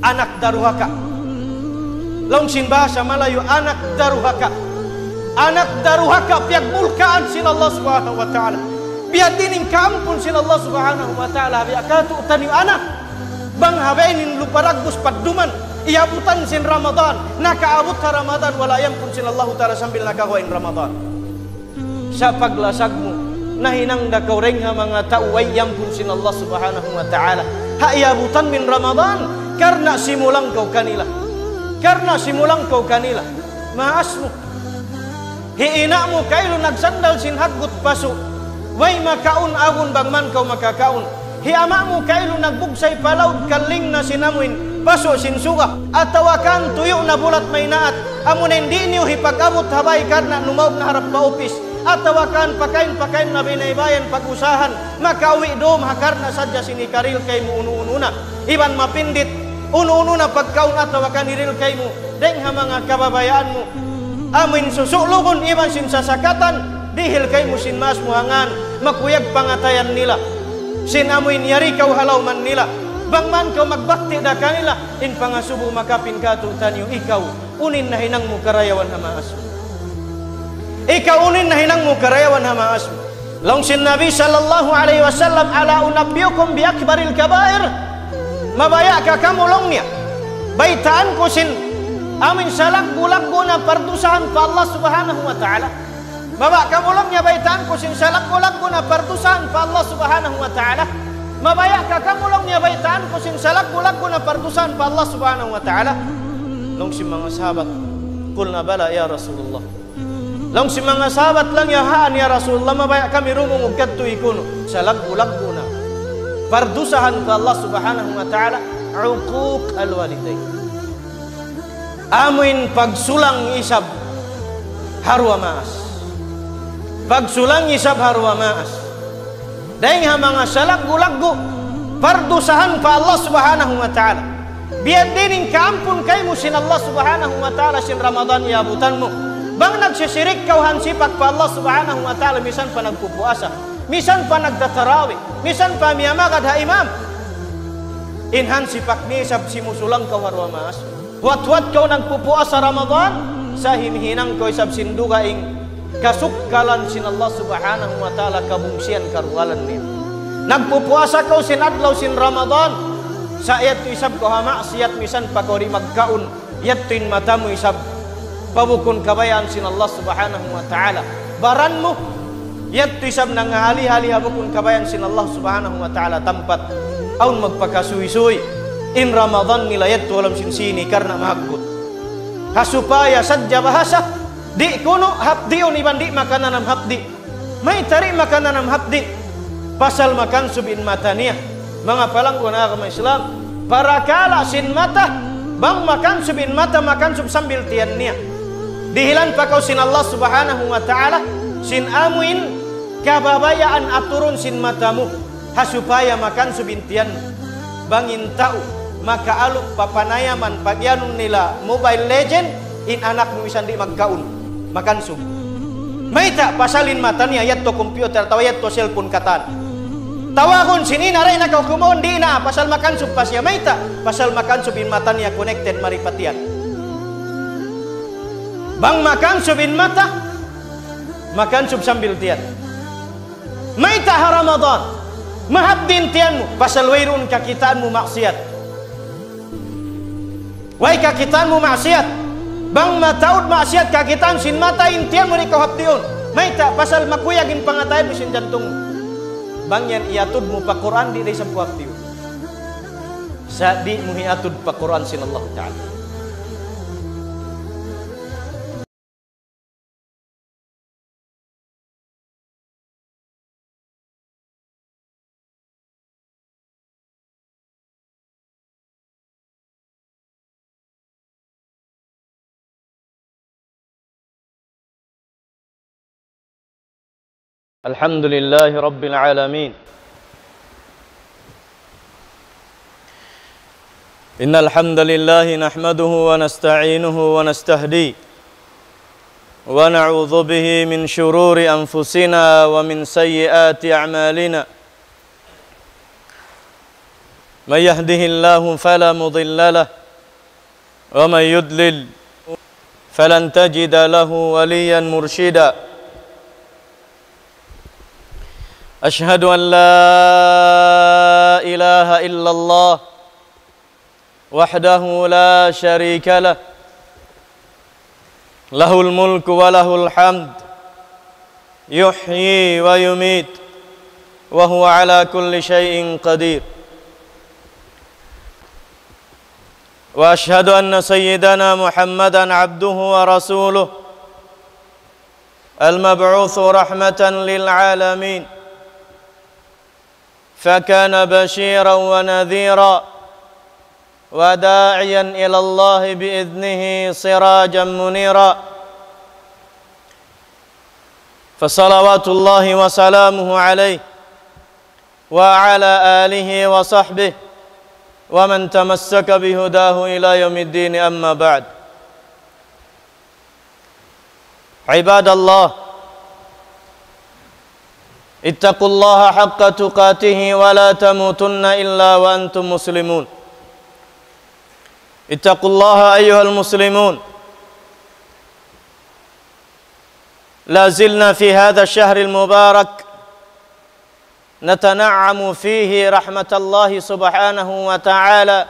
anak daruhaka launsin bahasa Malayu. anak daruhaka anak daruhaka pihak mulkaan sin Allah subhanahu wa ta'ala pihak dinin kampun sin Allah subhanahu wa ta'ala pihak katu utani anak bang habainin lupa ragus paduman iya butan sin ramadhan naka abut ramadhan wala yang pun sin Allah utara sambil naka wain ramadhan siapa gelasakmu nahinang da kau rengha mga ta'uway yang pun sin Allah subhanahu wa ta'ala hayabutan min Ramadan karena simulang kau kanilah karena simulang kau kanilah maasmu hiinakmu kailun sandal sinhat gut pasu wai makaun agun bangman kau maka hi amakmu kailun nagbugsay palaud kaling na sinamuin pasu sin suga atawakan tuyo na bulat mainaat amun hindi niyo hipagamot habay karena numaw na harap paupis atawa pakain-pakain nabi naibayan pagusahan makawi dom hakarna saja sini karil kaimu unu-ununa iban mapindit unu-ununa pagkaun atawa kan iril kaimu deng hamanga kababayaanmu amin susulugun iban sin sasakatan dihil kaimu sin mas muhangan makuyag pangatayan nila sin amin yari kau halau man nila bang man kau magbakti da kanila in pangasubu makapin katu tanyo ikaw unin na hinang mo karayawan hamaas unin ikaunin nahinang mukarayawan hama Long sin nabi sallallahu alaihi wasallam ala unabiyukum biakbaril kabair mabaya long ulongnya baitaan kusin amin salak bulak guna pertusahan ke Allah subhanahu wa ta'ala mabak kamulongnya baitaan kusin salak bulak guna pertusahan ke Allah subhanahu wa ta'ala mabaya kakamulongnya baitaan kusin salak bulak guna pertusahan ke Allah subhanahu wa ta'ala longsin mga sahabat kulna bala ya Rasulullah Lang si mga sahabat lang yahaan ya Rasulullah mabaya kami rungong ugkat ikunu Salag bulag guna. Pardusahan ka Allah subhanahu wa ta'ala. Ukuk alwaliday. Amin pagsulang isab harwa maas. Pagsulang isab harwa maas. Daing ha mga salag bulag go. Pardusahan pa Allah subhanahu wa ta'ala. Biar dinin kaampun kaimu sin Allah subhanahu wa ta'ala sin Ramadan ya butanmu. Bang nagsisirik kauhan sipag pa Allah subhanahu wa ta'ala misan pa nagpupuasa, misan pa nagdatarawi, misan pa miyamagad ha imam. Inhan sipak ni sab simusulang kau harwamas. Wat-wat kau nagpupuasa Ramadan, sa himhinang kau isab sinduga ing kasukkalan sin Allah subhanahu wa ta'ala kabungsian karualan niya. Nagpupuasa kau sin adlaw sin Ramadan, sa iyat isab ko hama siyat misan pagori magkaon yat tin matamu isab Pabukun kabayan sin Allah subhanahu wa ta'ala baranmu yat tisab nang hali-hali habukun kabayan sin Allah subhanahu wa ta'ala tempat aun magpakasuisui suy in Ramadan nilayat walam sin sini karena mahakut kasupaya sadja bahasa di kuno habdi ibandi makanan am habdi may tari makanan am habdi pasal makan subin mataniah mga kuna agama Islam para kala sin mata bang makan subin mata makan sub sambil tiannya dihilan pakau sin Allah subhanahu wa ta'ala sin amuin kababayaan aturun sin matamu hasupaya makan subintian bangin tau maka aluk papanayaman pagianun nila mobile legend in anak nuisan di magkaun makan sub Maita pasalin matanya ayat to komputer atau ayat to cellphone katan. tawakun sini narai na kau kumon di na pasal makan sub pasnya maita pasal makan subin matanya connected maripatian. Bang makan subin mata makan sub sambil tian. Maita Ramadan mahabdin tianmu pasal wairun kakitanmu maksiat. Wai kakitanmu maksiat. Bang mataud maksiat kakitan sin mata intian mereka habdiun. Maita pasal makuyagin pangatay sin jantung. Bang yan iatud mu pa Quran di desa kuaktiun. Sadi atud pa Quran Allah ta'ala. الحمد لله رب العالمين إن الحمد لله نحمده ونستعينه ونستهديه ونعوذ به من شرور أنفسنا ومن سيئات أعمالنا من يهده الله فلا مضل له ومن يدلل فلن تجد له وليا مرشدا أشهد أن لا إله إلا الله وحده لا شريك له له الملك وله الحمد يحيي ويميت وهو على كل شيء قدير وأشهد أن سيدنا محمدا عبده ورسوله المبعوث رحمة للعالمين فكان بشيرا ونذيرا وداعيا إلى الله بإذنه سراجا منيرا فصلوات الله وسلامه عليه وعلى آله وصحبه ومن تمسك بهداه إلى يوم الدين أما بعد عباد الله اتقوا الله حق تقاته ولا تموتن إلا وأنتم مسلمون اتقوا الله أيها المسلمون لا زلنا في هذا الشهر المبارك نتنعم فيه رحمة الله سبحانه وتعالى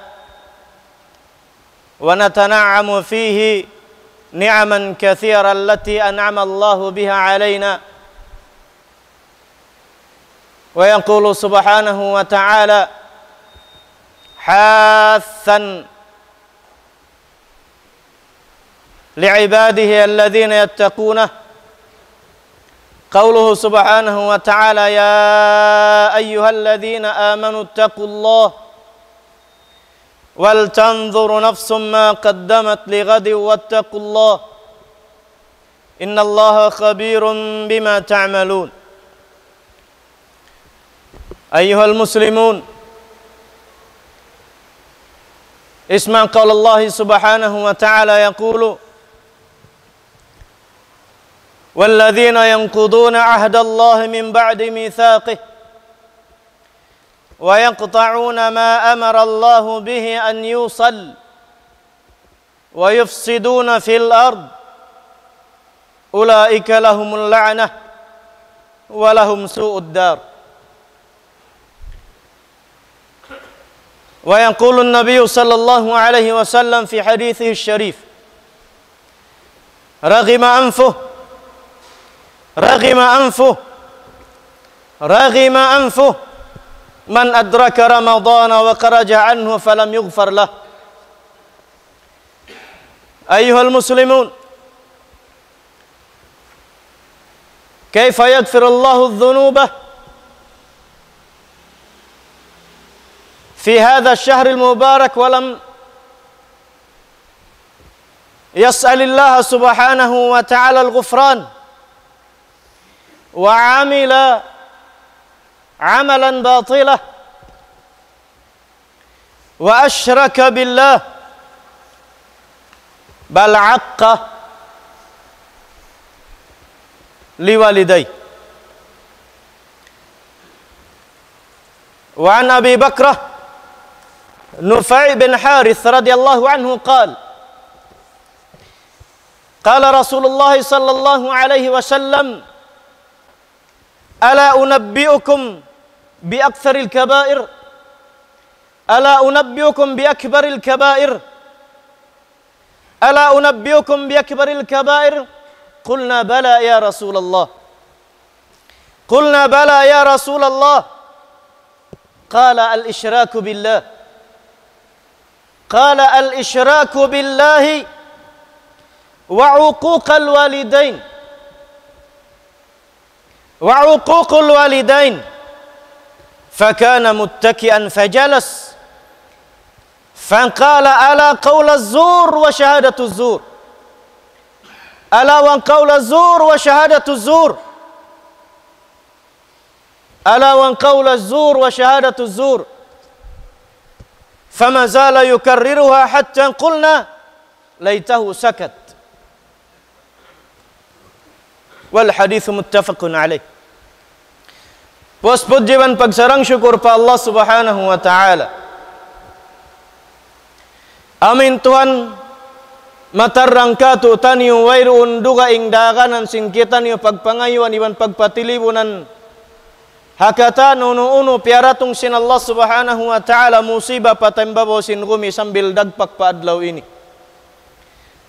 ونتنعم فيه نعما كثيرة التي أنعم الله بها علينا ويقول سبحانه وتعالى حاثا لعباده الذين يتقونه قوله سبحانه وتعالى يا أيها الذين آمنوا اتقوا الله ولتنظر نفس ما قدمت لغد واتقوا الله إن الله خبير بما تعملون أيها المسلمون اسمع قول الله سبحانه وتعالى يقول والذين ينقضون عهد الله من بعد ميثاقه ويقطعون ما أمر الله به أن يوصل ويفسدون في الأرض أولئك لهم اللعنة ولهم سوء الدار ويقول النبي صلى الله عليه وسلم في حديثه الشريف رغم أنفه رغم أنفه رغم أنفه من أدرك رمضان وخرج عنه فلم يغفر له أيها المسلمون كيف يغفر الله الذنوب؟ في هذا الشهر المبارك ولم يسأل الله سبحانه وتعالى الغفران وعمل عملا باطلا وأشرك بالله بل عق لوالديه وعن أبي بكره نفع بن حارث رضي الله عنه قال قال رسول الله صلى الله عليه وسلم ألا أنبئكم بأكثر الكبائر ألا أنبئكم بأكبر الكبائر ألا أنبئكم بأكبر الكبائر قلنا بلى يا رسول الله قلنا بلى يا رسول الله قال الإشراك بالله قال الإشراك بالله وعقوق الوالدين وعقوق الوالدين فكان متكئا فجلس فقال ألا قول الزور وشهادة الزور ألا وان قول الزور وشهادة الزور ألا وان قول الزور وشهادة الزور فما زال يكررها حتى قلنا ليته سكت والحديث متفق عليه Waspud jiwan pagsarang syukur pa Allah subhanahu wa ta'ala Amin Tuhan Matarrang katu tanyu wairu unduga ing daganan singkitan yu pagpangayuan iwan pagpatilibunan Hakata nunu unu piara tungsin Allah subhanahu wa ta'ala musibah sin rumi sambil dagpak pa adlaw ini.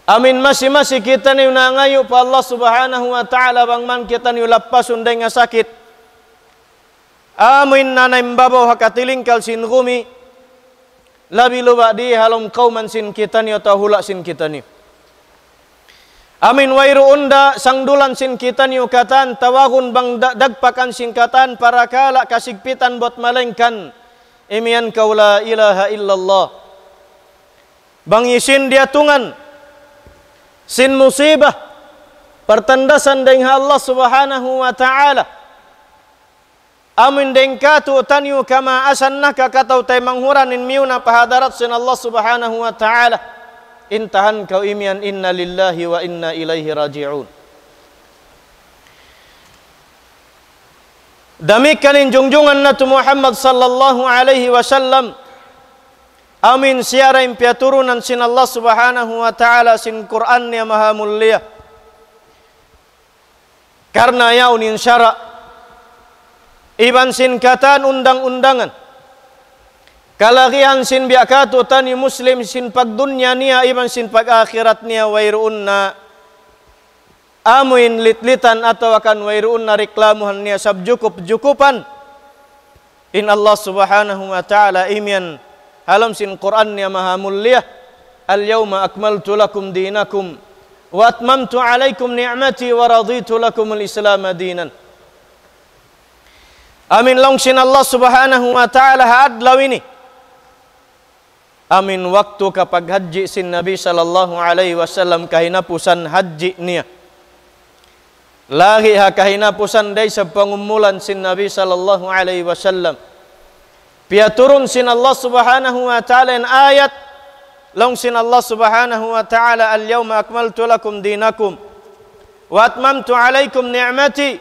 Amin masih-masih kita ni nangayu pa Allah subhanahu wa ta'ala bang man kita ni lapas undeng sakit. Amin nanembabo hakatiling sin rumi. Labi luba di halom kauman sin kita ni atau hulak sin kita ni. Amin wairu unda sangdulan singkitan yukatan tawahun bang dagpakan singkatan para kala kasigpitan bot malengkan imian kaula ilaha illallah bang isin dia tungan sin musibah pertendasan dengan Allah subhanahu wa ta'ala amin dengkatu tanyu kama asannaka katau temanghuran in miuna pahadarat sin Allah subhanahu wa ta'ala intahan kauimian inna lillahi wa inna ilaihi raji'un. Demikian junjungan Nabi Muhammad sallallahu alaihi wasallam. Amin siara impia turunan sin Allah subhanahu wa ta'ala sin Qur'an yang maha mulia. Karena ya unin syara. Iban sin kataan undang-undangan. Kalagihan sin biakatu tani muslim sin pagdunya niya iban sin pagakhirat niya na amuin litlitan atau akan na reklamuhan niya sabjukup jukupan in Allah subhanahu wa ta'ala imian halam sin Quran niya maha mulia al yawma akmaltu lakum dinakum wa atmamtu alaikum ni'mati wa raditu lakum al islam dinan Amin long sin Allah subhanahu wa ta'ala had ini. Amin waktu kapag haji sin Nabi sallallahu alaihi wasallam pusan haji niya. Lahi ha pusan day sa pangumulan sin Nabi sallallahu alaihi wasallam. Piaturun sin Allah subhanahu wa ta'ala in ayat long sin Allah subhanahu wa ta'ala al-yawma akmaltu lakum dinakum wa atmamtu alaikum ni'mati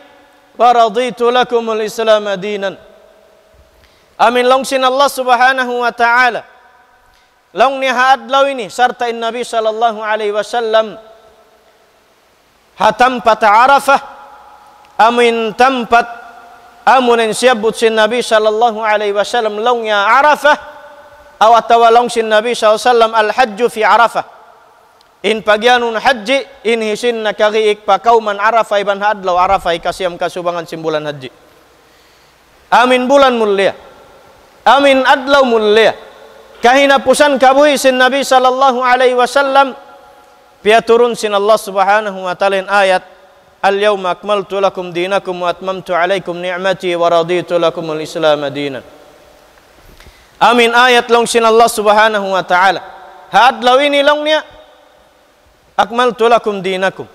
wa raditu lakum al-islam dinan. Amin long sin Allah subhanahu wa ta'ala Long nihaadlaw ini serta in Nabi sallallahu alaihi wasallam hatam pata Arafah amin tempat amunin siabut sin Nabi sallallahu alaihi wasallam longnya Arafah aw atawa long sin Nabi sallallahu alaihi wasallam al hajju fi Arafah in pagianun haji in hisin nakagiik pa kauman Arafah iban hadlaw Arafah ikasiam kasubangan simbulan haji amin bulan mulia amin adlaw mulia kahina pusan kabui sin Nabi sallallahu alaihi wasallam pia turun sin Allah subhanahu wa ta'ala ayat al yauma akmaltu lakum dinakum wa atmamtu alaikum ni'mati wa raditu lakum al-islam dinan. Amin ayat long sin Allah subhanahu wa ta'ala. Had law ini long niya akmaltu lakum dinakum.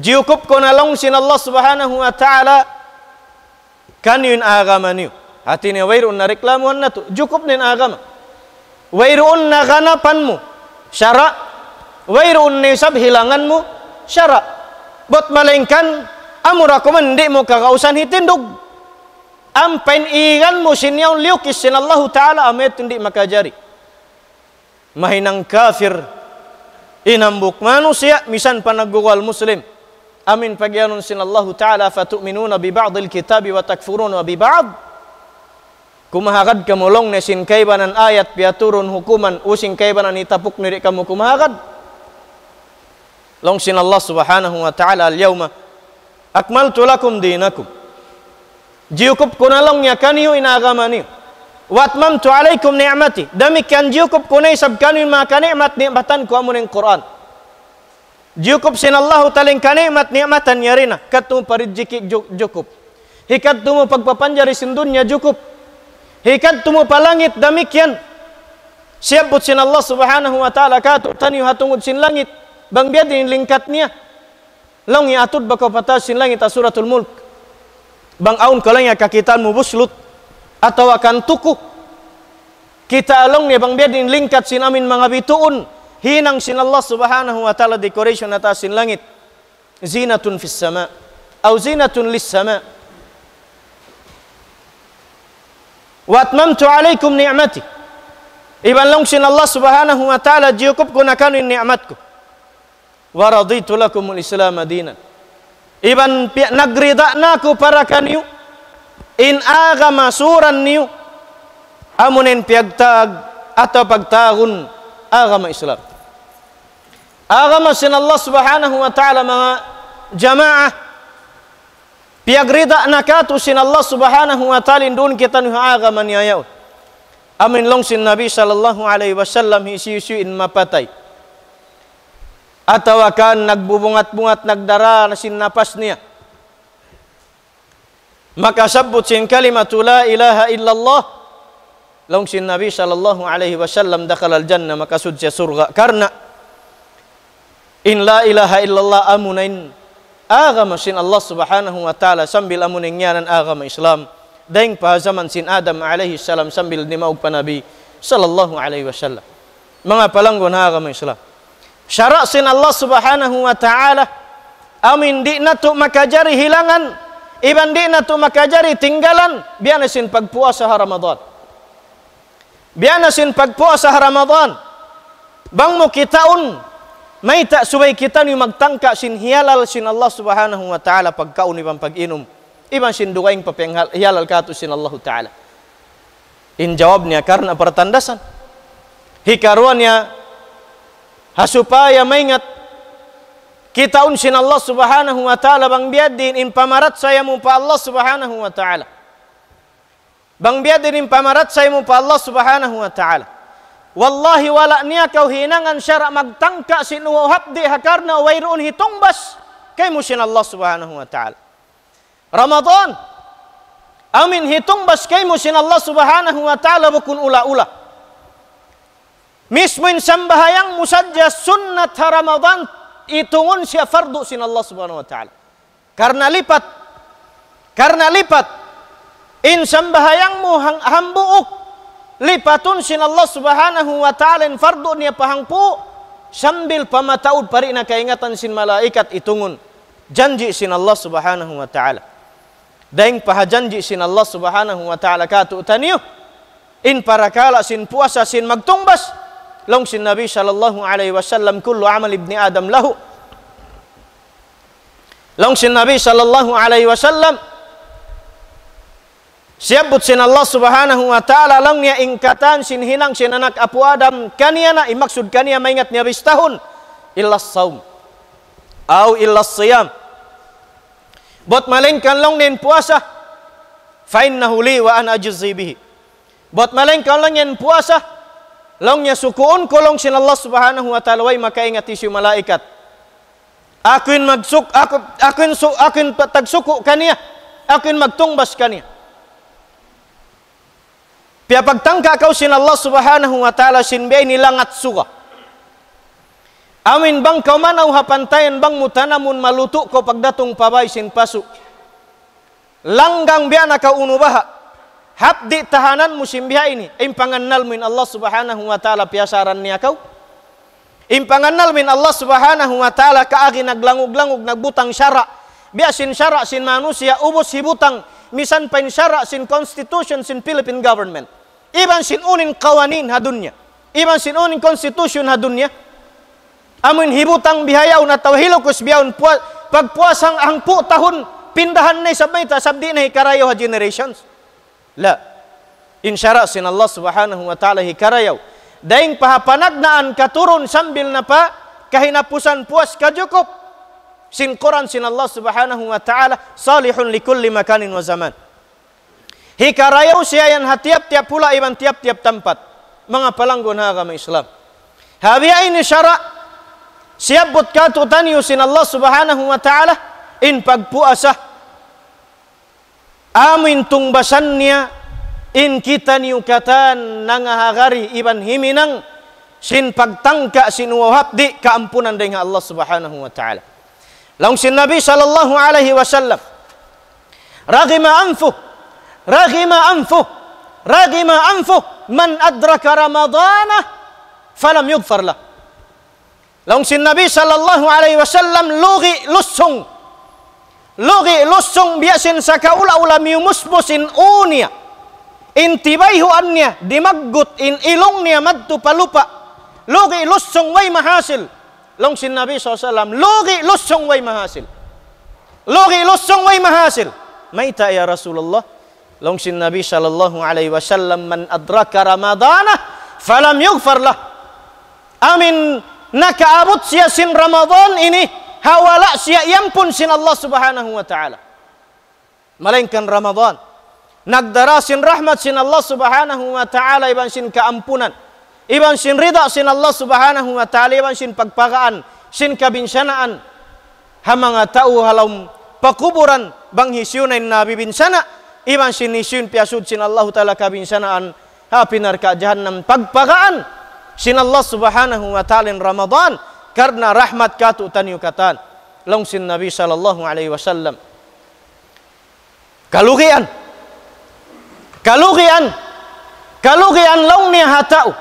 Jiukup kona long sin Allah subhanahu wa ta'ala kan yun agama niyo. Hati niya wairun na reklamo na to. Jukup nin agama. Wairunna ganapanmu syarak wairun nisab hilanganmu syarak bot malengkan amuraku mendikmu kagausan hitinduk ampain igan musinyaun liukisin Allah Ta'ala ame tundik maka jari mahinang kafir inambuk manusia misan panagugal muslim amin pagianun sin Allah Ta'ala fatu'minuna bi ba'dil kitabi wa takfuruna bi ba'd kumahakat kamulong nesin kaibanan ayat piaturun hukuman using kaibanan itapuk nirik kamu long sin Allah subhanahu wa ta'ala al yawma akmal lakum dinakum jiukup kunalong yakaniyo ina agamaniyo tu alaikum ni'mati demikian jiukup kunai sabkaniyo maka ni'mat ni'matan ku amunin Quran jiukup sinallahu taling kanikmat ni'matan yarina katu parijiki cukup hikat tumu pagpapanjari sindunya cukup Hikat tumu palangit demikian. Siap butsin Allah subhanahu wa ta'ala katu tani hatung butsin langit. Bang biadin lingkatnya. Long ya atut baka patah sin langit asuratul mulk. Bang aun kalanya kakitan mubuslut. Atau akan tuku Kita along ya bang biadin lingkat sin amin mangabituun. Hinang sin Allah subhanahu wa ta'ala decoration atas sin langit. Zinatun fis sama. Au zinatun lis sama. واتممت عليكم نعمتي إبن لنكشن الله سبحانه وتعالى جيكوب كنا كانوا نعمتكم ورضيت لكم الإسلام دينا إبن نقري دأناكو بركانيو إن آغما سورا نيو أمنين بيغتاغ أتو بيغتاغن آغما إسلام آغما سن الله سبحانه وتعالى مع جماعة Piagrida nakatu sin Allah subhanahu wa ta'ala indun kita nuhaga man yayaun. Amin long sin Nabi sallallahu alaihi wasallam hisiusu in mapatai. Atau akan nagbubungat-bungat nagdara na sin napas niya. Maka sabut sin kalimatu la ilaha illallah. Long sin Nabi sallallahu alaihi wasallam dakhala al-jannah maka sudya surga. Karena in la ilaha illallah amunain agama sin Allah subhanahu wa ta'ala sambil amun ingyanan agama Islam daing zaman sin Adam alaihi salam sambil dimaug pa Nabi sallallahu alaihi wasallam mga palanggon agama Islam syarak sin Allah subhanahu wa ta'ala amin di na makajari hilangan iban di na makajari tinggalan biana sin pagpuasa ha Ramadan biana sin pagpuasa ha Ramadan bang mo kitaun ta subay kita ni magtangka sin hialal sin Allah subhanahu wa ta'ala pagkaon ibang pag-inom. Ibang sin duwaing papenghal hialal kato sin Allah ta'ala. In jawab niya karena pertandasan. Hikaruan niya hasupaya maingat kita sin Allah subhanahu wa ta'ala bang biadin in pamarat saya mu pa Allah subhanahu wa ta'ala. Bang biadin in pamarat saya mu pa Allah subhanahu wa ta'ala. Wallahi walaknya kau hinangan syarak magtangka sinuwa habdi hakarna wairun hitung bas. Kay musin Allah subhanahu wa ta'ala. Ramadan. Amin hitung bas kay musin Allah subhanahu wa ta'ala bukun ula-ula. Mismin sambahayang musajja sunnat Ramadan itungun siya fardu sin Allah subhanahu wa ta'ala. Karena lipat. Karena lipat. In sambahayangmu hambuuk lipatun sin Allah Subhanahu wa taala in fardun ya pahangpu sambil pamataud parina kaingatan sin malaikat itungun janji sin Allah Subhanahu wa taala daing paha janji sin Allah Subhanahu wa taala katu taniu in parakala sin puasa sin magtungbas long sin Nabi sallallahu alaihi wasallam kullu amal ibni Adam lahu long sin Nabi sallallahu alaihi wasallam Siaput sin Allah subhanahu wa ta'ala langnya ingkatan sin hilang sin anak apu Adam kaniana imaksud kania maingat niya tahun illas saum au illas siam, bot malengkan long nen puasa fainnahu li wa an ajzi bihi bot malengkan long nen puasa longnya sukuun kolong sin Allah subhanahu wa ta'ala way maka ingat isu malaikat akuin magsuk aku akuin su akuin tagsuku kania akuin magtungbas kania pagtangka kau sin Allah subhanahu wa ta'ala sin bayi ni langat suka. Amin bang kau manau hapantayan bang mutanamun malutuk kau pagdatung pabay sin pasu. Langgang biana na kau unubaha. Habdi tahanan musim biha ini. Impanganal min Allah subhanahu wa ta'ala piasaran niya kau. Impanganal min Allah subhanahu wa ta'ala kaagi naglangug-langug nagbutang syara. Biya sin syara sin manusia ubus hibutang. Misan pain syara sin constitution sin Philippine government. Iban sinunin kawanin hadunya. Iban sinunin konstitusyon hadunya. Amin hibutang bihayaw na tawhilo kusbiyaw pagpuasang angpu tahun pindahan na sabay ta sabdi na hikarayaw ha generations. La. Insyara sin Allah subhanahu wa ta'ala hikarayaw. Daing pahapanagnaan katurun sambil na pa kahinapusan puas kajukup. Sin Quran sin Allah subhanahu wa ta'ala salihun likulli makanin wa zaman. Hikaraya usiayan hatiap tiap pula iban tiap-tiap tempat. Mengapa langguna agama Islam? Habia ini syarak siap butka tutani usin Allah subhanahu wa ta'ala in pagpuasa. amin tungbasannya in kita niukatan nangahagari iban himinang sin pagtangka sin wahapdi keampunan dengan Allah subhanahu wa ta'ala. Langsung Nabi sallallahu alaihi wasallam ragima anfuh رغم أنفه رغم أنفه من أدرك رمضان فلم يغفر له لون النبي صلى الله عليه وسلم لغي لسون لغي لسون بيسن سكاولا ولم يمسمس أونيا انتبهوا أنيا دمجت إن إلونيا مد بلوبا لغي لسون وي محاصل لون النبي صلى الله عليه وسلم لغي لسون وي محاصل لغي لسون وي محاصل ميتا يا رسول الله longsin Nabi Shallallahu Alaihi Wasallam man adraka Ramadhanah falam lah. Amin. Naka abut sia sin Ramadhan ini hawala sia yang pun sin Allah Subhanahu Wa Taala. Melainkan Ramadhan, Nagdara sin rahmat sin Allah Subhanahu Wa Taala iban sin keampunan. Iban sin ridha sin Allah Subhanahu Wa Taala iban sin pagpagaan sin kabinsanaan. Hamanga tahu halam pakuburan bang hisyunain Nabi bin sana iman sinisun piasud sin Allah taala kabinsanaan hapinar ka jahannam pagpagaan sin Allah subhanahu wa taala Ramadan karena rahmat katu taniu katan long sin Nabi sallallahu alaihi wasallam kalugian kalugian kalugian long ni hatau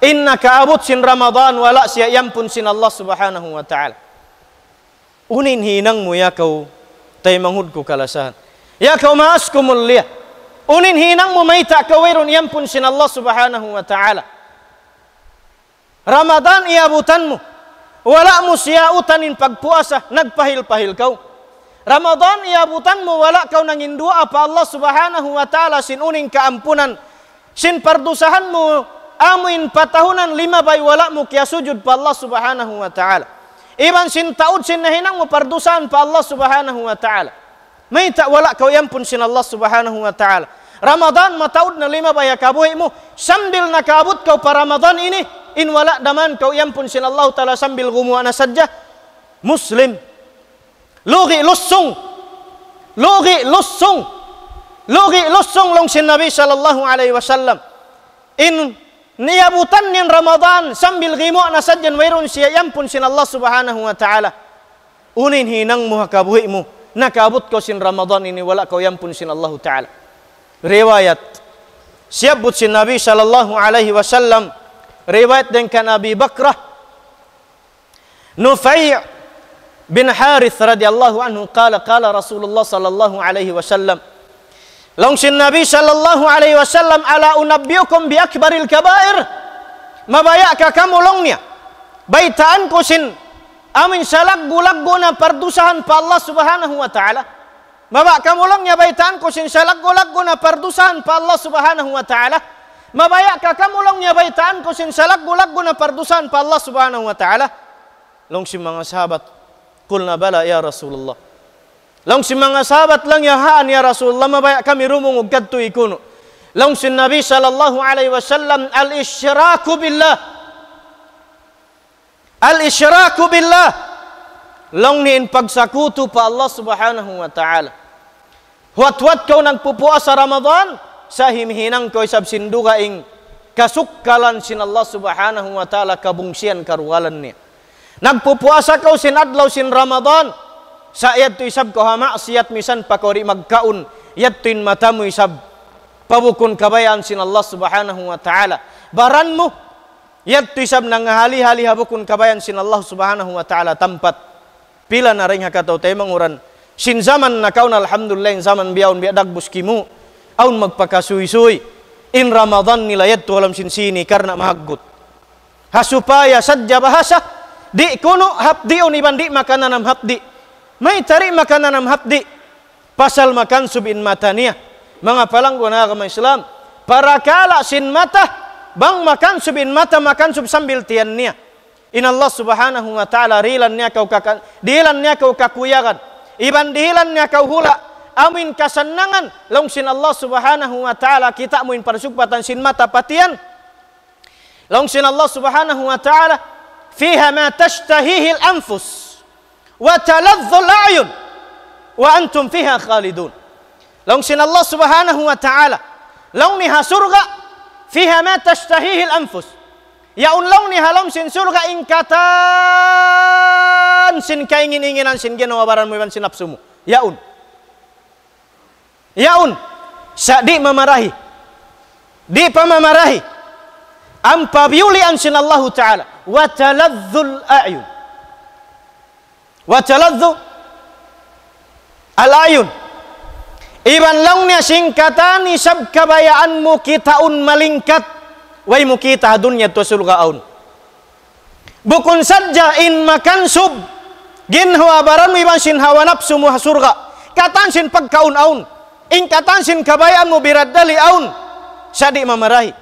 inna kaabut sin Ramadan wala siya yampun sin Allah subhanahu wa taala unin hinang mu ya kau tay manghud ko Ya kauma askumul liyah. Unin hinang mumaita kawairun yampun sin Allah subhanahu wa ta'ala. Ramadan iya butanmu. Wala musiya utanin pagpuasa nagpahil-pahil kau. Ramadan iya butanmu wala kau nangin dua apa Allah subhanahu wa ta'ala sin uning keampunan. Sin perdusahanmu amin patahunan lima bayi wala kia sujud pa Allah subhanahu wa ta'ala. Iban sin taud sin nahinang mu perdusahan pa Allah subhanahu wa ta'ala. Maita wala kau yang pun sin Allah subhanahu wa ta'ala. Ramadan mataud na lima baya kabuhimu. Sambil nakabut kau para Ramadan ini. In wala daman kau yang pun sin Allah ta'ala sambil gumu ana saja. Muslim. Lugi lusung. Lugi lusung. Lugi lusung long sin Nabi sallallahu alaihi wasallam. In niyabutan nin Ramadan sambil gimo na sadyan wairun siya yang pun sin Allah subhanahu wa ta'ala. Unin hinang muhakabuhimu. Nakabut kau sin Ramadan ini wala kau yang pun sin Allah Ta'ala riwayat siap but sin Nabi Sallallahu Alaihi Wasallam riwayat dengan Nabi kan Bakrah Nufay' bin Harith radhiyallahu anhu kala kala Rasulullah Sallallahu Alaihi Wasallam Long sin Nabi Sallallahu Alaihi Wasallam ala unabiyukum bi akbaril kabair mabayakah kamu longnya baitaan kusin Amin salak gulak guna perdusahan pa Allah subhanahu wa ta'ala. Mabak kamulangnya baitan kusin salak gulak guna perdusahan pa Allah subhanahu wa ta'ala. Mabayak kakamulangnya baitan kusin salak gulak guna perdusahan pa Allah subhanahu wa ta'ala. Lungsi mga sahabat. Kulna bala ya Rasulullah. Lungsi mga sahabat lang ya haan ya Rasulullah. Mabayak kami rumungug kadtu ikuno. Lungsi Nabi sallallahu alaihi wasallam al-isyraku billah. Al-isyraku billah. Longnin pagsakutu pa Allah subhanahu wa ta'ala. Huwat-huwat kau nang pupuasa Ramadan. Sahimhinang kau isab sinduga ing kasukkalan sin Allah subhanahu wa ta'ala kabungsian karualan ni. Nagpupuasa kau sin adlaw sin Ramadan. Sa'yad tu isab kau hamaksiyat misan pakori magkaun. yatin matamu isab pabukun kabayan sin Allah subhanahu wa ta'ala. Baranmu yabtisam nang hali habukun kabayan sin Allah subhanahu wa ta'ala tempat pila naring hakatau temang uran sin zaman nakaun alhamdulillah zaman biaun biadak buskimu aun magpakasui-sui in ramadan nilayat alam sin sini karena mahagut hasupaya sadja bahasa di kuno habdi uniban di makanan am habdi may tari makanan am habdi pasal makan subin matania mga palanggo agama Islam para kala sin mata bang makan subin mata makan sub sambil tiannya inallah subhanahu wa ta'ala rilannya kau kakan dihilannya kau kakuyakan iban dihilannya kau hula amin kasenangan longsin Allah subhanahu wa ta'ala kita muin persukbatan sin mata patian longsin Allah subhanahu wa ta'ala fiha ma tashtahihil anfus wa taladzul ayun wa antum fiha khalidun longsin Allah subhanahu wa ta'ala long niha surga fiha ma tashtahihil anfus. Yaun launi halom sin surga ingkatan sin kaingin-inginan sin geno wabaran muiban sin nafsumu. Yaun. Yaun. Sadi memarahi. Di pemamarahi. Ampa biuli ansin Allah Ta'ala. Wa taladzul a'yun. Wa taladzu al-a'yun. Iban longnya singkatani sab kabayaanmu un malingkat wai mukita tu surga un. Bukun saja in makan sub gin hawa baran iban sin hawa nafsu muha surga. Katan sin pagkaun aun. In katan sin kabayaanmu biradali aun. Sadi mamarahi.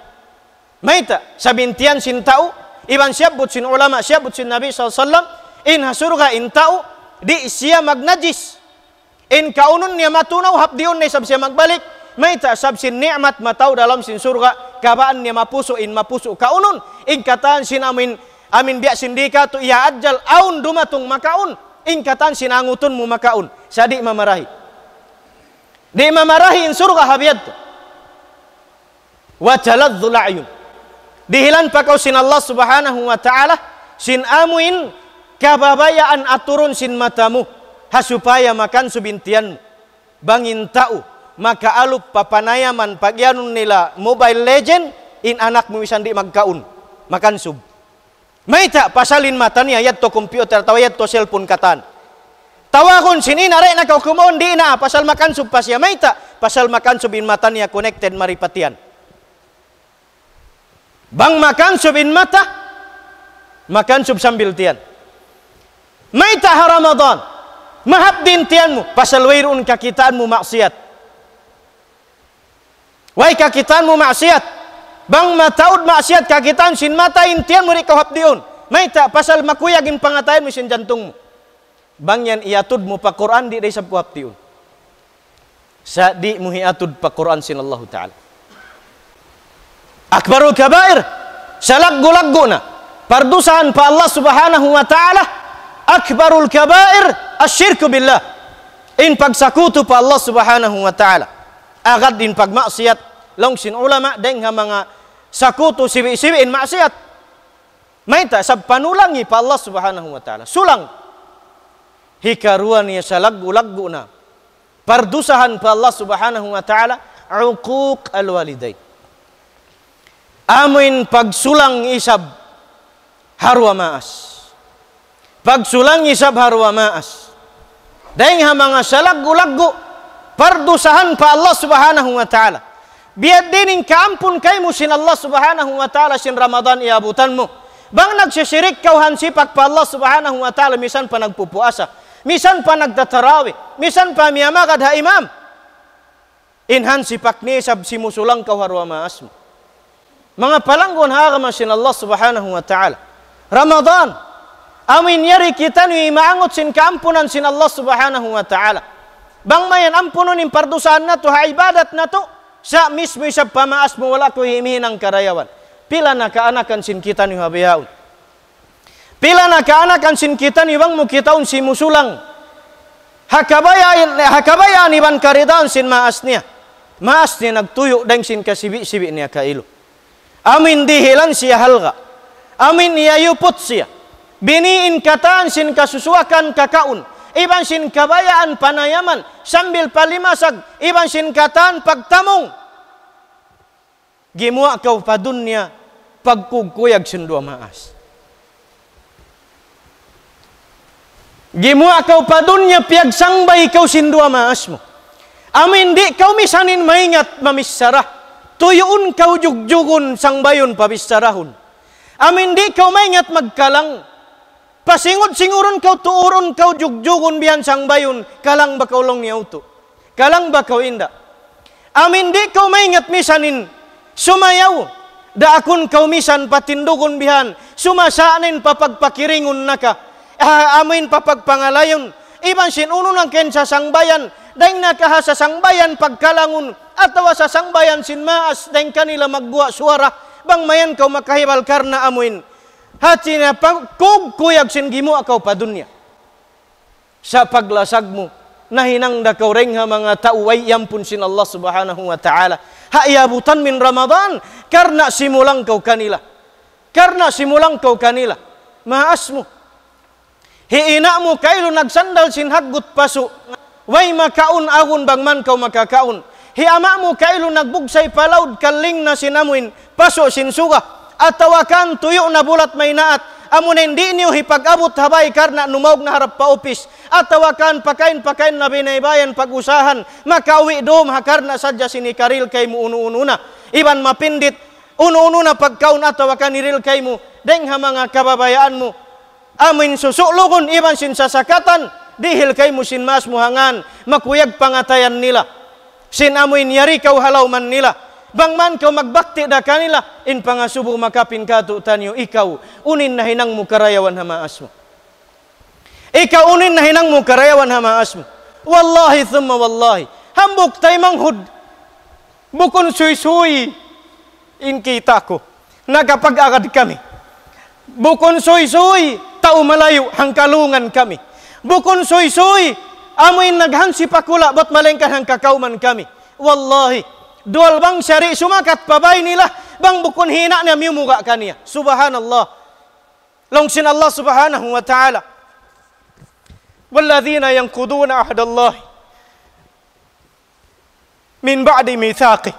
Maita sabintian sin tau iban siap but sin ulama siap but sin nabi saw. In hasurga in tau di isia magnajis. In kaunun ni'matuna habdiun ni sabsi magbalik ta sabsi ni'mat matau dalam sin surga kabaan niya mapuso in mapusu kaunun in kataan sin amin amin biak sindika tu iya ajal aun dumatung makaun in kataan sin angutun mu makaun di mamarahi di mamarahi in surga habiyad. wa taladdzul dihilan pakau sin Allah subhanahu wa ta'ala sin amuin kababayaan aturun sin matamu hasupaya makan subintian bangin tahu maka alup papanayaman pagyanun nila mobile legend in anak mewisan di magkaun makan sub maita pasalin matanya ayat to komputer tawa ayat to cellphone katan tawahun sini narek na kau kumon di na pasal makan sub pasya maita pasal makan subin matanya connected maripatian bang makan subin mata makan sub sambil tian maita Ramadan Mahab dintianmu pasal wairun kakitanmu maksiat. Wai kakitanmu maksiat. Bang mataud maksiat kakitan sin mata intian muri kahab diun. Maita pasal maku yakin pangatain misin jantungmu. Bang yan iatud mu pa Quran di desab kuhab diun. Sa di muhiatud pa Quran sin Allah Ta'ala. Akbarul kabair. Salak gulag guna. Pardusahan pa Allah Subhanahu wa Ta'ala akbarul kabair asyirku billah. In pagsakutu pa Allah subhanahu wa ta'ala. Agad In maksiat. Longsin ulama deng ha mga sakutu sibi In maksiat. Maita sab panulangi pa Allah subhanahu wa ta'ala. Sulang. Hikaruan ya salaggu-laggu na. Pardusahan pa Allah subhanahu wa ta'ala. Uquq alwaliday, Amin pagsulang isab harwa maas pagsulang isab harwa maas daing ha mga salaggu-laggu pardusahan pa Allah subhanahu wa ta'ala biad dining kaampun kay mo sin Allah subhanahu wa ta'ala sin Ramadan iabutan mo bang nagsisirik kau hansipak pa Allah subhanahu wa ta'ala misan pa nagpupuasa misan pa nagdatarawi misan pa miyamakad ha imam inhan sipak ni sab simusulang kau harwa maas mo mga palanggon ha kamasin Allah subhanahu wa ta'ala Ramadan Amin yari kita ni maangut sin kampunan sin Allah subhanahu wa ta'ala. Bang mayan ampunan yung pardusaan na ha ibadat na sa mismo isa pamaas mo wala ko ang karayawan. Pila na kaanakan sin kita ni habihaon. Pila na kaanakan sin kita ni bang mo si musulang. Hakabaya hakabaya ni ban karidaan sin maas niya. Maas niya nagtuyo deng sin kasibi-sibi niya kailo. Amin dihilan siya halga. Amin niya yuput siya. Bini in kataan sin kasusuakan kakaun. Iban sin kabayaan panayaman. Sambil palimasag. Iban sin kataan pagtamong. Gimua kau padunya pagkukuyag sin dua maas. Gimua kau padunya piag sangbay kau sin dua maas mo. Amin di kau misanin maingat mamisarah. Tuyun kau jugjugun sangbayun pabisarahun. Amin di kau maingat magkalang pasingot singurun kau tuurun kau jugjugun bihan sang bayun kalang bakau long niauto Kalang bakau inda. Amin di kau maingat misanin, sumayaw, akun kau misan patindugon bihan, sumasaanin papagpakiringon naka. Ah, amin papagpangalayon, iban sinunun ang ken sa sangbayan, deng nakahasa sa bayan pagkalangun atawa sa sangbayan sin maas, dahing kanila magbuwa suara, bang mayan kau makahibal karna amuin. Hati na pang kung gimu akau akaw padunya. Sa paglasag mo, nahinang da kau rengha mga tauway yan pun sin Allah subhanahu wa ta'ala. Haiyabutan min Ramadan, karena simulang kau kanila. Karena simulang kau kanila. Maas mo. Hiina mo kailo nagsandal sin haggut pasu. Way makaon agon bangman kau makakaon. Hiama mo kailo nagbugsay palaud kaling na sinamuin paso sin suga atawakan tuyukna bulat mainaat amunen di niu hipak abut habai karena numaug na harap paupis atawakan pakain pakain nabi naibayan pagusahan maka awi dom hakarna saja sini karil kaimu unu ununa iban mapindit unu ununa pagkaun atawakan iril kaimu deng hamanga kababayaanmu amin susuk iban sin sasakatan dihil kaimu sin mas muhangan makuyag pangatayan nila sin amuin yari kau halau man nila Bang man kau magbakti da kanila, in pangasubo makapin ka to tanyo, ikaw, unin na hinang mo karayawan hamaas mo. Ikaw unin na hinang mo karayawan hamaas mo. Wallahi thumma wallahi, hambok tay manghud, bukon suy-suy, kita ko, nagapag-agad kami. Bukon suy-suy, tau malayo, hangkalungan kami. Bukon suy-suy, amoy naghansi pakula, ba't malengkan hangkakauman kami. Wallahi, Dual bang syari sumakat baba inilah bang bukun hina ni miu muka kania. Subhanallah. Longsin Allah subhanahu wa ta'ala. Walladzina yang kuduna ahadallah. Min ba'di mithaqi.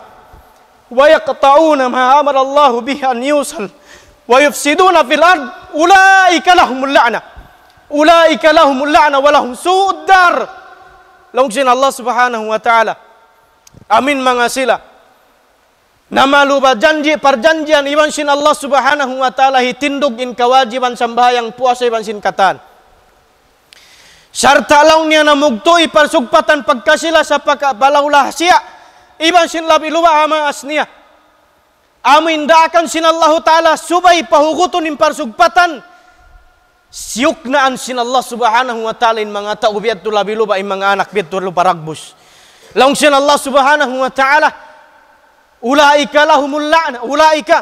Wa yaqta'una ma amara Allah bihi an yusal. Wa yufsiduna fil ard. Ulaika lahumul la'na. Ulaika lahumul la'na walahum su'ud dar. Longsin Allah subhanahu wa ta'ala. Amin mangasila. Nama lupa janji perjanjian iban sin Allah subhanahu wa ta'ala hitinduk in kewajiban sembahyang puasa iban sin katan. Serta laungnya namuktui persukpatan pagkasila sapaka balaulah sia iban sin labi luba ama asnia. Amin dakan sin Allah ta'ala subai pahugutun in persukpatan siuknaan sin Allah subhanahu wa ta'ala in mangata tu labi luba in manganak tu lupa ragbus. Langsung Allah Subhanahu wa taala ulaika lahumul la'na ulaika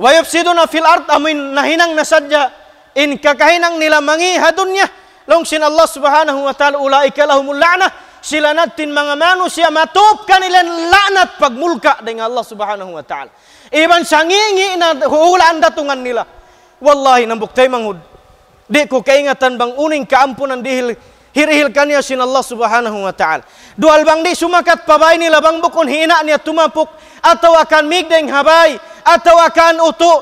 wa yufsiduna fil ard amin nahinang nasadja in kakahinang nilamangi hadunya langsung Allah Subhanahu wa taala ulaika lahumul la'na sila natin mga manusia matop kanilang laknat pagmulka dengan Allah Subhanahu wa taala iban sangingi na hulaan datungan nila wallahi nambok tay manghud di ko kaingatan bang uning kaampunan dihil hirihilkan ya sin Allah subhanahu wa ta'ala. Dual bang di sumakat pabai pabaini labang bukun hinaknya tumapuk atau akan migdeng habai atau akan utuk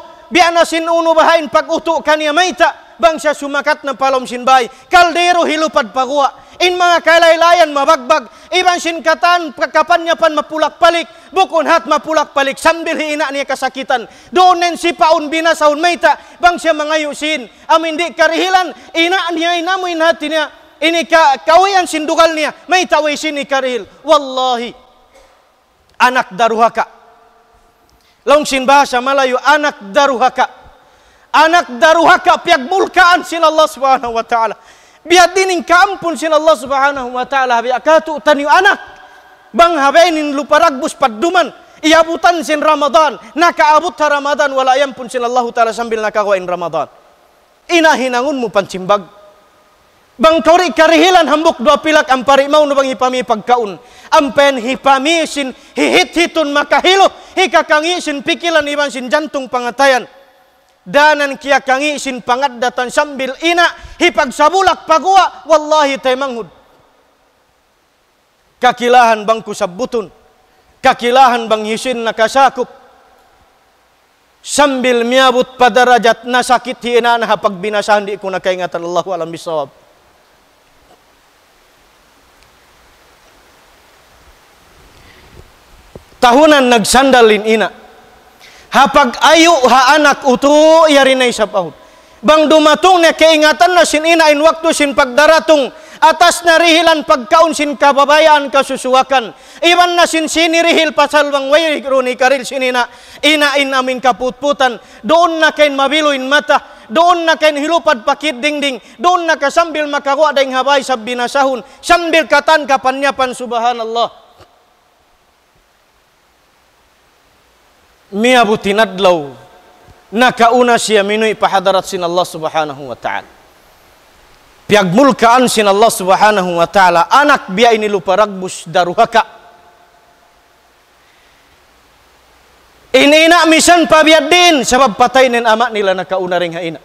sin unu bahain pak utuk kan ya maita bangsa sumakat na palom sin bay kaldero hilupad pagua in mga kalaylayan mabagbag sin katan kapannya pan mapulak palik bukon hat mapulak palik sambil hiina niya kasakitan doonen si paun binasaun mayta bangsa siya mga yusin amin di karihilan ina niya inamuin hati niya ini ka kawian sindugalnia may sini karil wallahi anak daruhaka laung sin bahasa Melayu anak daruhaka anak daruhaka piak mulkaan sin Allah subhanahu wa ta'ala dinin kampun sin Allah subhanahu wa ta'ala katu taniu anak bang habainin padduman paduman butan sin Ramadan abutha Ramadan wala pun sin Allah ta'ala sambil kawain Ramadan inahinangunmu pancimbag Bang kauri karihilan hambuk dua pilak ampari mau nubangi hipami pagkaun. Ampen hipami sin hihit hitun maka hilo. Hikakangi sin pikilan iban sin jantung pangatayan. Danan kia kangi sin pangat datan sambil ina hipag sabulak pagua. Wallahi temanghud. Kakilahan bangku sabutun. Kakilahan bang hisin nakasakup sambil miabut pada rajat nasakit sakit hinaan hapag binasahan di kaingatan Allah alam bisawab tahunan nagsandalin ina. Hapag ayo ha anak uto yarinay sabaw. Bang dumatong na kaingatan na sin ina in waktu sin pagdaratong atas na rihilan pagkaon sin kababayaan kasusuwakan. Iwan na sin sinirihil pasalwang way ni karil sin ina. Ina in amin kaputputan. Doon na kain mabiloin mata doon na kain hilupad pakit dingding, doon na kasambil makakuha dayong habay sa binasahon, sambil katan kapanyapan subhanallah. Mia butinad law. Nakauna siya minui pahadarat sin Allah subhanahu wa ta'ala. Piag mulkaan sin Allah subhanahu wa ta'ala. Anak biya ini lupa ragbus daruhaka. Inina misan pabiyad din. Sabab patay amak nila nakauna ina. ini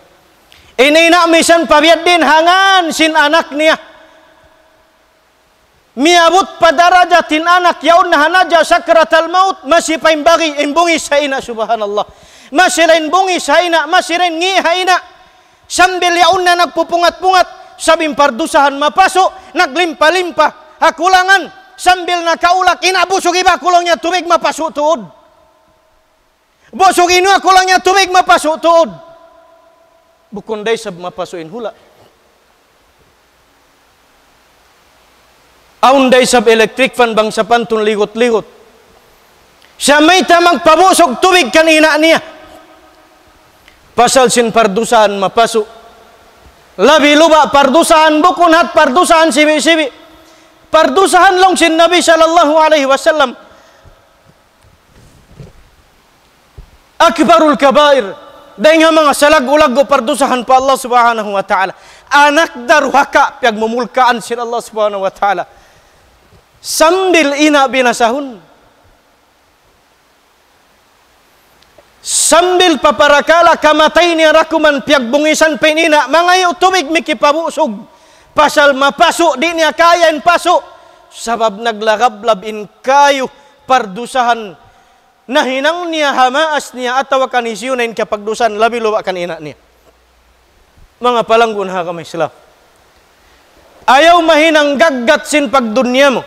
Inina misan pabiyad din. Hangan sin anak niya miabut tin anak yaun naja sakratal maut masih paimbagi imbungi saina subhanallah masih lain bungi saina masih lain ngi haina sambil yaun yaunna pupungat pungat sabim pardusahan nak limpa limpa hakulangan sambil nakaulak ina busuk iba kulangnya tubig mapasok tuud busuk inu kulangnya tubig mapasok tuud bukon sab mapasuin hula day sab electric fan bang sa pantun ligot-ligot. Siya may tamang pabusog tubig kanina niya. Pasal sin pardusahan mapaso. Labi luba pardusan hat pardusahan sibi-sibi. Pardusahan long sin Nabi sallallahu alaihi wasallam. Akbarul kabair. Dahil nga mga salag-ulag o pardusahan pa Allah subhanahu wa ta'ala. Anak daruhaka piyag mumulkaan sin Allah subhanahu wa ta'ala. Sambil ina binasahon. Sambil paparakala kamatay ni rakuman piyag bungisan pinina mangayo tubig mikipabusog pasal mapaso di niya kayan paso sabab in kayo pardusahan na niya hamaas niya atawa kanisyo na kapagdusan labi luwa kanina niya mga palanggunha kami sila ayaw mahinang gaggat sin pagdunya mo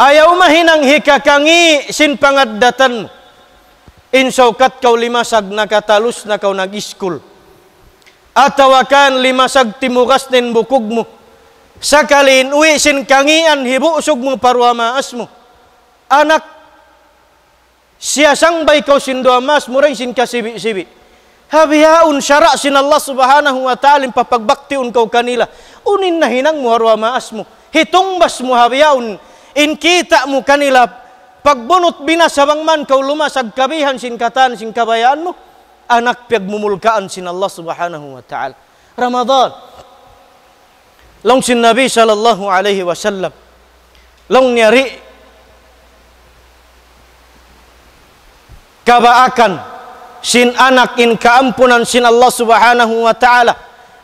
ayaw mahinang hikakangi sin pangaddatan insaukat kau lima sag nakatalus na kau nagiskul atawakan lima sag timugas nin bukugmu sakalin uwi sin kangian hibusog usugmu parwa maas anak siasang sangbay kau sin duamas mas rin sin kasibi-sibi habihaun syara sin Allah subhanahu wa ta'ala papagbaktiun kau kanila unin na hinang mo harwa maas hitong bas mo in kita mukanila pagbunot binasabang man kauluma sagkabihan sin kataan sin kabayaan mo anak pagmumulkaan sin Allah subhanahu wa ta'ala Ramadan long sin Nabi sallallahu alaihi wasallam long nyari kabaakan sin anak in kaampunan sin Allah subhanahu wa ta'ala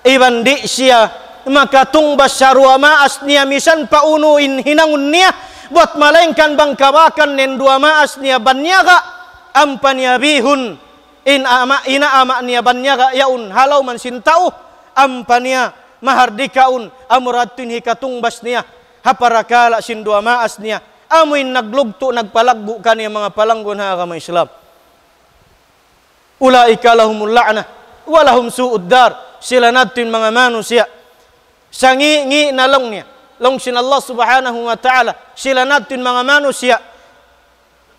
iban di siya maka tung syarwa ma asnia misan paunu in hinangun niya buat malengkan bangkawakan nen dua ma asniya banyaga ampanya bihun in ama ina ama niya banyaga yaun halau man sintau ampanya mahardikaun amuratun hikatung basnia haparakala sin dua ma asnia amuin naglugtu nagpalagbu kani ya mga palanggon ha agama Islam ulaika lahumul la'nah walahum su'uddar dar sila natin mga manusia sangi ngi nalongnya longshin Allah subhanahu wa ta'ala sila natin mga manusia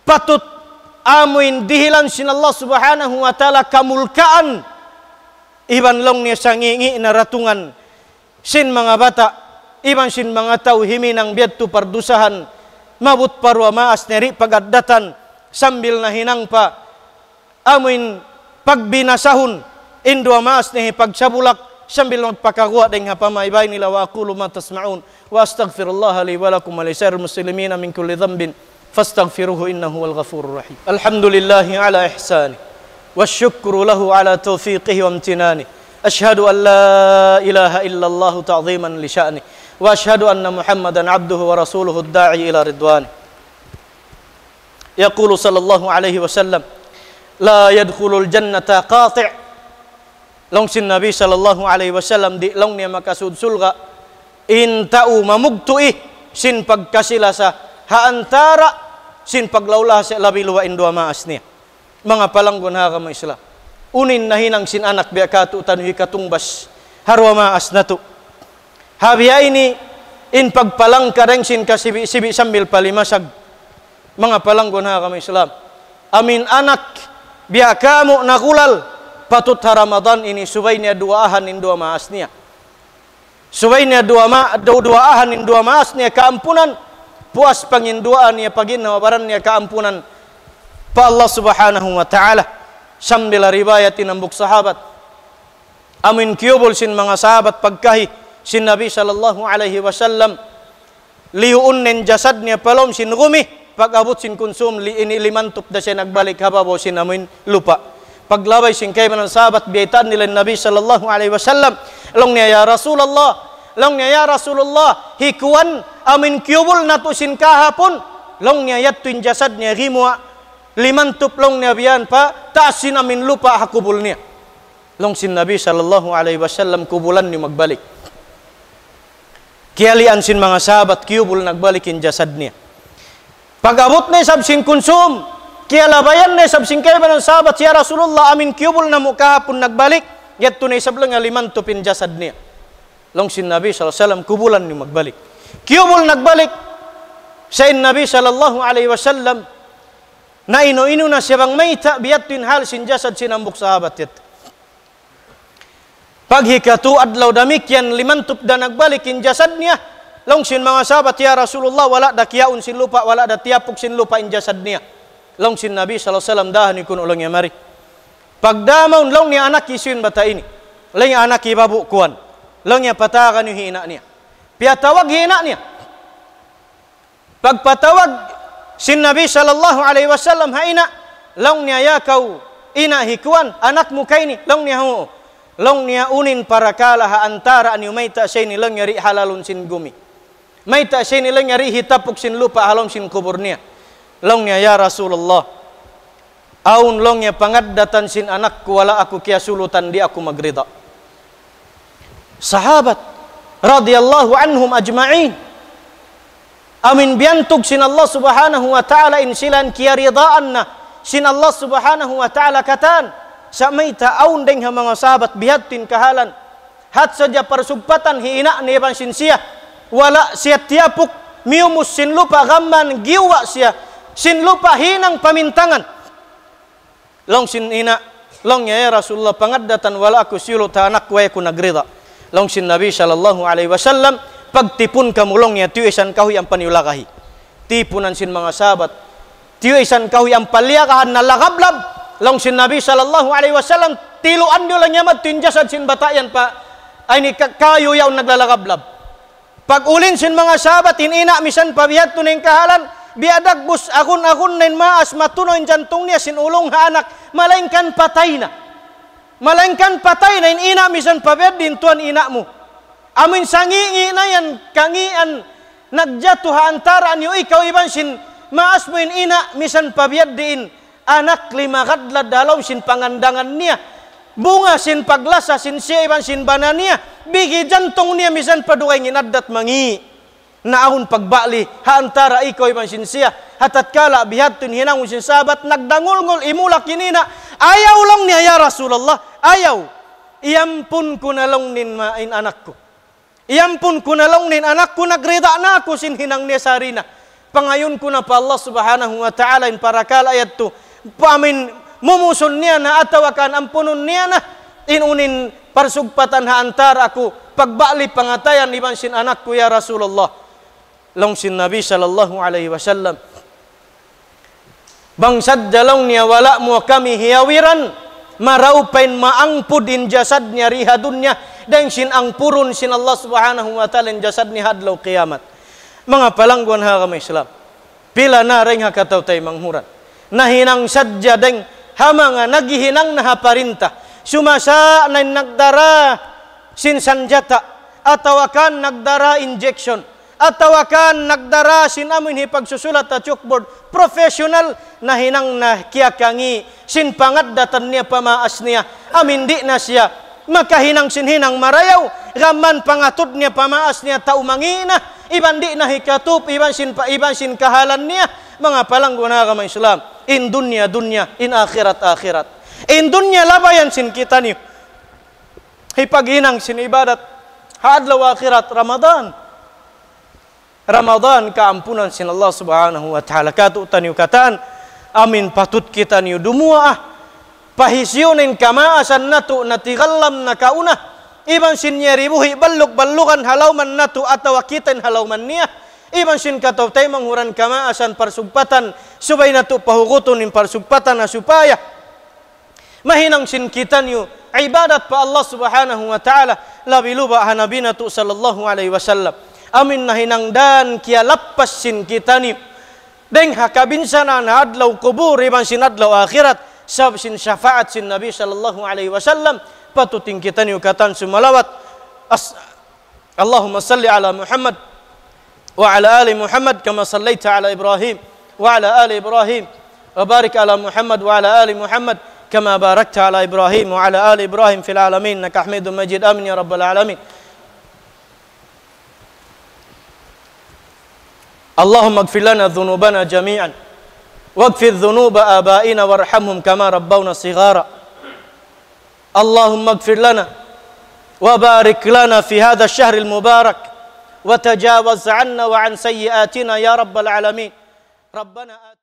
patut amuin dihilan sin Allah subhanahu wa ta'ala kamulkaan iban longnya sangi ngi naratungan sin mga bata iban sin mga tao himinang biyadto pardusahan mabut parwa maas neri pagadatan sambil nahinang pa amuin pagbinasahon indua maas ni pagsabulak sambil pakagua dengan pamai baini la wa aqulu ma tasma'un wa astaghfirullah li wa lakum wa li sairil muslimina min kulli dhanbin fastaghfiruhu innahu wal ghafurur rahim alhamdulillah ala ihsani والشكر له على توفيقه وامتنانه أشهد أن لا إله إلا الله تعظيما لشأنه وأشهد أن محمدا عبده ورسوله الداعي إلى رضوانه يقول صلى الله عليه وسلم لا يدخل الجنة قاطع longsin Nabi sallallahu alaihi wasallam di longnya maka sud sulga in ta'u mamugtu'i sin pagkasila ha antara sin paglaula sa labi luwa indua maas niya mga palanggon ha kamo isla unin nahinang sin anak biya katu tanuhi katumbas harwa maas na to habiya ini in pagpalang kareng sin kasibi-sibi sambil palimasag mga palanggon ha kamo islam amin anak biya kamo nakulal patut Ramadan ini subainya dua ahan in dua maasnya subainya dua ma dua ahan in dua maasnya keampunan puas panginduaan ya pagi ya keampunan pa Allah subhanahu wa ta'ala sambil ribayatin ambuk sahabat amin kiyubul sin mga sahabat pagkahi sin Nabi sallallahu alaihi wasallam liunnen jasadnya palom sin rumi pagabut sin konsum li ini limantup da siya nagbalik hababo sin amin lupa paglabay sing kay man sabat biyaitan nila Nabi sallallahu alaihi wasallam long niya ya Rasulullah long niya ya Rasulullah hikuan amin kyubul nato sin kahapon long niya yat tuin jasad niya rimwa liman tuplong niya biyan pa taasin amin lupa hakubul niya long sin Nabi sallallahu alaihi wasallam kubulan ni magbalik kialian sin mga sahabat kyubul nagbalikin in jasad niya pagabot na sab sin konsum Kiyala bayan na sab singkay ba ng sabat ya Rasulullah amin kiyubol na mukha pun nagbalik. Yat tunay sab lang aliman tupin jasad niya. Long sin Nabi SAW kubulan ni magbalik. Kiyubol nagbalik. Sayin Nabi SAW na ino-ino na bang may biyat tin hal sin jasad sinambok sahabat yat. Paghikatu adlaw damik liman tup da nagbalik in jasad niya. Long sin mga sahabat ya Rasulullah wala da kiyaun sin lupa wala da tiyapok sin lupa in jasad niya long sin Nabi sallallahu alaihi wasallam dah ni kun ulung yamari Pagdamaun long ni anak isin bata ini. Leng anak i babu kuan. Long ya patakan ni hina ni. Piatawag hina ni. Pagpatawag sin Nabi sallallahu alaihi wasallam haina long ni ya kau ina hikuan anak muka ini long ni hu. Long ni unin para kalah antara ni maita sini long ri halalun sin gumi. Maita sini long ri hitapuk sin lupa halom sin kuburnia longnya ya Rasulullah aun longnya datan sin anak kuala aku kia sulutan di aku magrida sahabat radhiyallahu anhum ajma'in amin biantuk sin Allah subhanahu wa ta'ala insilan kia ridaanna sin Allah subhanahu wa ta'ala katan samaita aun dengha mga sahabat bihatin kahalan hat saja persubatan hiina ni sin siya wala siya tiapuk miumus sin lupa gaman giwa siya sinlupahin ang pamintangan. Long sin ina, long ya Rasulullah pangaddatan wala aku silu tanak wa aku nagrida. Long sin Nabi sallallahu alaihi wasallam pagtipon kamulong ya tiyo isan kahoy ang paniulakahi. Tipunan sin mga sahabat. Tuisan isan kahoy ang paliyakahan na lakablab. Long sin Nabi sallallahu alaihi wasallam tiluan nyo lang yamat tinjasan sin batayan pa ay ni kayo yaw naglalakablab. Pag ulin sin mga sahabat, inina misan pabihat tuning kahalan, biadak bus akun akun nain maas matunoin jantungnya sin ulung ha anak malengkan patay na malengkan patay na in ina misan pabed din tuan ina mo amin sangi ina yan kangian nagjatuh antara anyo ikaw iban sin maas mo in ina misan pabed din anak lima kadla dalaw sin pangandangan niya bunga sin paglasa sin siya iban sin banania bigi jantung niya misan padugay nginadat mangi naahon pagbali haantara iko man sinsiya hatat kala bihatun hinang usin sabat nagdangulngol imula kinina ayaw lang niya ya Rasulullah ayaw iampun ko na lang nin main anak ko iyampun ko na lang nin anak ko nagrida na ako sin hinang niya sarina pangayon ko na pa Allah subhanahu wa ta'ala in para kala ayat to pamin mumusun niya na atawakan ampunun niya na inunin parsugpatan haantara ako pagbali pangatayan iban sin anak ko ya Rasulullah longsin Nabi sallallahu alaihi wasallam bangsad jalaunya wala muakami hiawiran maraupain maangpudin jasadnya rihadunnya dan sin ang purun sin Allah subhanahu wa ta'ala jasadnya hadlau kiamat mengapa langguan kami Islam bila nareng hakatau tay manghuran nahinang sadja deng hamanga nagihinang naha parintah sumasa nain nagdara sin sanjata atau akan nagdara injection at tawakan nagdara sinamin hi pagsusulat at chalkboard professional na hinang na kiyakangi sinpangat datan niya pamaas niya amin di na siya makahinang hinang marayaw gaman pangatud niya pamaas niya taumangina iban di na hikatup iban sin pa iban sin kahalan niya mga palangguna ka Islam in dunya dunya in akhirat akhirat in dunya labayan sin kita niyo hipaginang sin ibadat Hadlaw akhirat Ramadan Ramadan keampunan sin Allah Subhanahu wa taala katu taniu kataan amin patut kita niu dumua ah natu kama asannatu natigallam nakauna iban sin baluk balluk ballukan man natu atau halau man nia, iban sin katau tay manghuran kama asan persumpatan, subay natu pahugutun na supaya mahinang sin kita niu ibadat pa Allah Subhanahu wa taala labiluba hanabina tu sallallahu alaihi wasallam amin na dan kia lapas sin kita ni deng sana na adlaw kubur iban sin adlaw akhirat sab sin syafaat sin Nabi sallallahu alaihi wasallam patuting kita ni ukatan sumalawat As Allahumma salli ala Muhammad wa ala ali Muhammad kama sallaita ala Ibrahim wa ala ali Ibrahim wa barik ala Muhammad wa ala ali Muhammad كما باركت على wa وعلى آل Ibrahim في العالمين إنك hamidum majid amin يا رب العالمين اللهم اغفر لنا ذنوبنا جميعا واغفر ذنوب آبائنا وارحمهم كما ربونا صغارا اللهم اغفر لنا وبارك لنا في هذا الشهر المبارك وتجاوز عنا وعن سيئاتنا يا رب العالمين ربنا